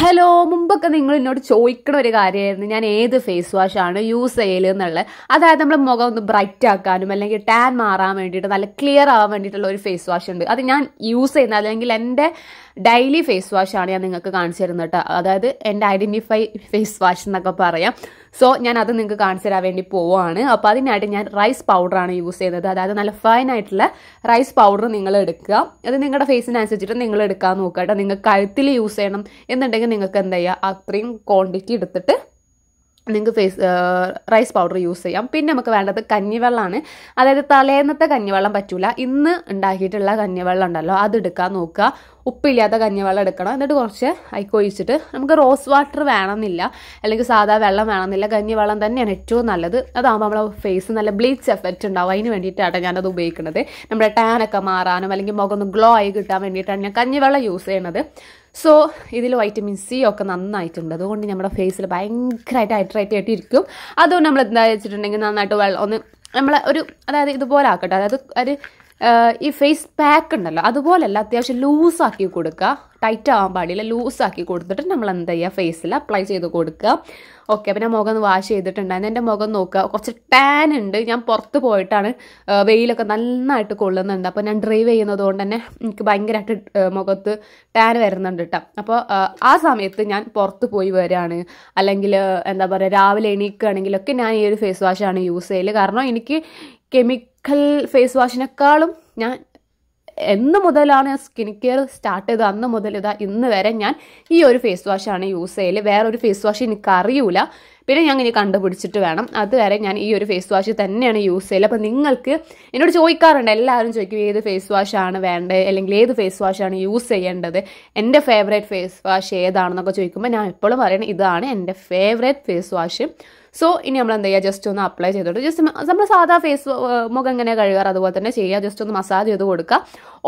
hello മുമ്പൊക്കെ നിങ്ങൾ എന്നോട് ചോദിക്കണ ഒരു കാര്യമായിരുന്നു ഞാൻ ഏത് ഫേസ് വാഷാണ് യൂസ് ചെയ്യൽ എന്നുള്ളത് അതായത് നമ്മുടെ മുഖം ഒന്ന് ബ്രൈറ്റ് ആക്കാനും അല്ലെങ്കിൽ ടാൻ മാറാൻ വേണ്ടിയിട്ട് നല്ല ക്ലിയർ ആവാൻ വേണ്ടിയിട്ടുള്ള ഒരു ഫേസ് വാഷ് ഉണ്ട് അത് ഞാൻ യൂസ് ചെയ്യുന്ന അല്ലെങ്കിൽ എൻ്റെ ഡെയിലി ഫേസ് വാഷാണ് ഞാൻ നിങ്ങൾക്ക് കാണിച്ചു തരുന്നത് കേട്ടോ അതായത് എൻ്റെ ഐഡൻറ്റിഫൈ ഫേസ് വാഷ് എന്നൊക്കെ പറയാം സോ ഞാൻ അത് നിങ്ങൾക്ക് കാണിച്ചു തരാൻ വേണ്ടി പോവുകയാണ് അപ്പോൾ അതിനായിട്ട് ഞാൻ റൈസ് പൗഡറാണ് യൂസ് ചെയ്യുന്നത് അതായത് നല്ല ഫൈൻ ആയിട്ടുള്ള റൈസ് പൗഡർ നിങ്ങൾ എടുക്കുക അത് നിങ്ങളുടെ ഫേസിനനുസരിച്ചിട്ട് നിങ്ങൾ എടുക്കാൻ നോക്കുക കേട്ടോ നിങ്ങൾ കഴുത്തിൽ യൂസ് ചെയ്യണം എന്നുണ്ടെങ്കിൽ നിങ്ങൾക്ക് എന്താ ചെയ്യുക അത്രയും ക്വാണ്ടിറ്റി എടുത്തിട്ട് നിങ്ങൾക്ക് ഫേസ് റൈസ് പൗഡർ യൂസ് ചെയ്യാം പിന്നെ നമുക്ക് വേണ്ടത് കഞ്ഞിവെള്ളമാണ് അതായത് തലേന്നത്തെ കഞ്ഞിവെള്ളം പറ്റൂല ഇന്ന് ഉണ്ടാക്കിയിട്ടുള്ള കഞ്ഞിവെള്ളം ഉണ്ടല്ലോ അത് നോക്കുക ഉപ്പില്ലാത്ത കഞ്ഞിവെള്ളം എടുക്കണം എന്നിട്ട് കുറച്ച് അയക്കൊഴിച്ചിട്ട് നമുക്ക് റോസ് വാട്ടർ വേണമെന്നില്ല അല്ലെങ്കിൽ സാധാ വെള്ളം വേണമെന്നില്ല കഞ്ഞിവെള്ളം തന്നെയാണ് ഏറ്റവും നല്ലത് അതാകുമ്പോൾ നമ്മളെ ഫേസ് നല്ല ബ്ലീച്ച് എഫക്റ്റ് ഉണ്ടാവും അതിന് വേണ്ടിയിട്ടാണ് ഞാനത് ഉപയോഗിക്കുന്നത് നമ്മുടെ ടാനൊക്കെ മാറാനും അല്ലെങ്കിൽ മുഖം ഒന്ന് ഗ്ലോ ആയി കിട്ടാൻ വേണ്ടിയിട്ടാണ് ഞാൻ കഞ്ഞിവെള്ളം യൂസ് ചെയ്യുന്നത് സോ ഇതിൽ വൈറ്റമിൻ സി ഒക്കെ നന്നായിട്ടുണ്ട് അതുകൊണ്ട് നമ്മുടെ ഫേസിൽ ഭയങ്കരമായിട്ട് ഹൈഡ്രേറ്റ് ആയിട്ട് ഇരിക്കും അതുകൊണ്ട് നമ്മൾ എന്താ വെച്ചിട്ടുണ്ടെങ്കിൽ നന്നായിട്ട് വെള്ളം ഒന്ന് നമ്മളെ ഒരു അതായത് ഇതുപോലെ ആക്കട്ടെ അതായത് ഒരു ഈ ഫേസ് പാക്ക് ഉണ്ടല്ലോ അതുപോലല്ല അത്യാവശ്യം ലൂസാക്കി കൊടുക്കുക ടൈറ്റ് ആവാൻ പാടില്ല ലൂസാക്കി കൊടുത്തിട്ട് നമ്മൾ എന്താ ചെയ്യുക ഫേസിൽ അപ്ലൈ ചെയ്ത് കൊടുക്കുക ഓക്കെ പിന്നെ മുഖം ഒന്ന് വാഷ് ചെയ്തിട്ടുണ്ടായിരുന്നു എൻ്റെ മുഖം നോക്കുക കുറച്ച് ടാൻ ഉണ്ട് ഞാൻ പുറത്ത് പോയിട്ടാണ് വെയിലൊക്കെ നന്നായിട്ട് കൊള്ളുന്നുണ്ട് അപ്പോൾ ഞാൻ ഡ്രൈവ് ചെയ്യുന്നത് കൊണ്ട് തന്നെ എനിക്ക് ഭയങ്കരമായിട്ട് മുഖത്ത് ടാൻ വരുന്നുണ്ട് കേട്ടോ അപ്പോൾ ആ സമയത്ത് ഞാൻ പുറത്ത് പോയി വരികയാണ് അല്ലെങ്കിൽ എന്താ പറയുക രാവിലെ എണീക്കുകയാണെങ്കിലൊക്കെ ഞാൻ ഈ ഒരു ഫേസ് വാഷാണ് യൂസ് ചെയ്യൽ കാരണം എനിക്ക് കെമിക്കൽ ഫേസ് വാഷിനേക്കാളും ഞാൻ എന്ന് മുതലാണ് സ്കിൻ കെയർ സ്റ്റാർട്ട് ചെയ്തത് അന്ന് മുതൽ ഇതാ ഇന്ന് വരെ ഞാൻ ഈ ഒരു ഫേസ് വാഷാണ് യൂസ് ചെയ്യൽ വേറൊരു ഫേസ് വാഷ് എനിക്കറിയില്ല പിന്നെ ഞാൻ ഇനി കണ്ടുപിടിച്ചിട്ട് വേണം അതുവരെ ഞാൻ ഈ ഒരു ഫേസ് വാഷ് തന്നെയാണ് യൂസ് ചെയ്യൽ അപ്പോൾ നിങ്ങൾക്ക് എന്നോട് ചോദിക്കാറുണ്ട് എല്ലാവരും ചോദിക്കും ഏത് ഫേസ് വാഷാണ് വേണ്ടത് അല്ലെങ്കിൽ ഏത് ഫേസ് വാഷാണ് യൂസ് ചെയ്യേണ്ടത് എൻ്റെ ഫേവറേറ്റ് ഫേസ് വാഷ് ഏതാണെന്നൊക്കെ ചോദിക്കുമ്പോൾ ഞാൻ എപ്പോഴും പറയുന്നത് ഇതാണ് എൻ്റെ ഫേവറേറ്റ് ഫേസ് വാഷ് സോ ഇനി നമ്മൾ എന്താ ചെയ്യുക ജസ്റ്റ് ഒന്ന് അപ്ലൈ ചെയ്തോട്ട് ജസ്റ്റ് നമ്മൾ സാധാ ഫേസ് മുഖം ഇങ്ങനെ കഴുകാറ് അതുപോലെ തന്നെ ചെയ്യുക ജസ്റ്റ് ഒന്ന് മസാജ് ചെയ്ത് കൊടുക്കുക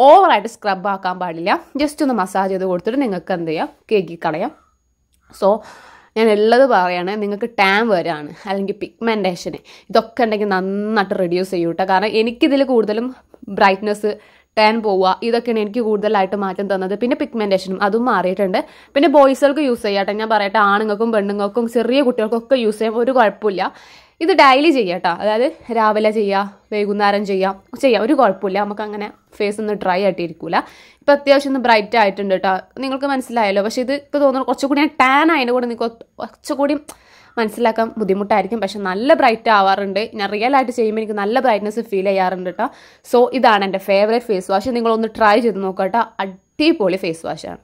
ഓവറായിട്ട് സ്ക്രബ് ആക്കാൻ പാടില്ല ജസ്റ്റ് ഒന്ന് മസാജ് ചെയ്ത് കൊടുത്തിട്ട് നിങ്ങൾക്ക് എന്ത് ചെയ്യാം കേക്കി കളയാം സോ ഞാൻ ഉള്ളത് പറയുകയാണ് നിങ്ങൾക്ക് ടാം വരാണ് അല്ലെങ്കിൽ പിഗ്മെൻറ്റേഷൻ ഇതൊക്കെ ഉണ്ടെങ്കിൽ നന്നായിട്ട് റെഡ്യൂസ് ചെയ്യൂ കേട്ടോ കാരണം എനിക്കിതിൽ കൂടുതലും ബ്രൈറ്റ്നസ് ടാൻ പോവുക ഇതൊക്കെയാണ് എനിക്ക് കൂടുതലായിട്ട് മാറ്റം തന്നത് പിന്നെ പിഗ്മെൻറ്റേഷനും അതും മാറിയിട്ടുണ്ട് പിന്നെ ബോയ്സുകൾക്ക് യൂസ് ചെയ്യാട്ടെ ഞാൻ പറയട്ടെ ആണുങ്ങൾക്കും പെണ്ണുങ്ങൾക്കും ചെറിയ കുട്ടികൾക്കൊക്കെ യൂസ് ചെയ്യാൻ ഒരു കുഴപ്പമില്ല ഇത് ഡെയിലി ചെയ്യുക കേട്ടോ അതായത് രാവിലെ ചെയ്യുക വൈകുന്നേരം ചെയ്യാം ചെയ്യാം ഒരു കുഴപ്പമില്ല നമുക്ക് അങ്ങനെ ഫേസ് ഒന്ന് ഡ്രൈ ആയിട്ടിരിക്കില്ല ഇപ്പോൾ അത്യാവശ്യം ഒന്ന് ബ്രൈറ്റ് ആയിട്ടുണ്ട് കേട്ടോ നിങ്ങൾക്ക് മനസ്സിലായല്ലോ പക്ഷേ ഇത് ഇപ്പോൾ തോന്നുന്നു കുറച്ചുകൂടി ടാൻ ആയതിൻ്റെ കൂടെ നിങ്ങൾക്ക് കുറച്ചുകൂടി മനസ്സിലാക്കാൻ ബുദ്ധിമുട്ടായിരിക്കും പക്ഷെ നല്ല ബ്രൈറ്റ് ആവാറുണ്ട് ഞാൻ റിയൽ ആയിട്ട് ചെയ്യുമ്പോൾ എനിക്ക് നല്ല ബ്രൈറ്റ്നസ് ഫീൽ ചെയ്യാറുണ്ട് കേട്ടോ സോ ഇതാണ് എൻ്റെ ഫേവറേറ്റ് ഫേസ് വാഷ് നിങ്ങളൊന്ന് ട്രൈ ചെയ്ത് നോക്കാം കേട്ടോ അടിപൊളി ഫേസ് വാഷാണ്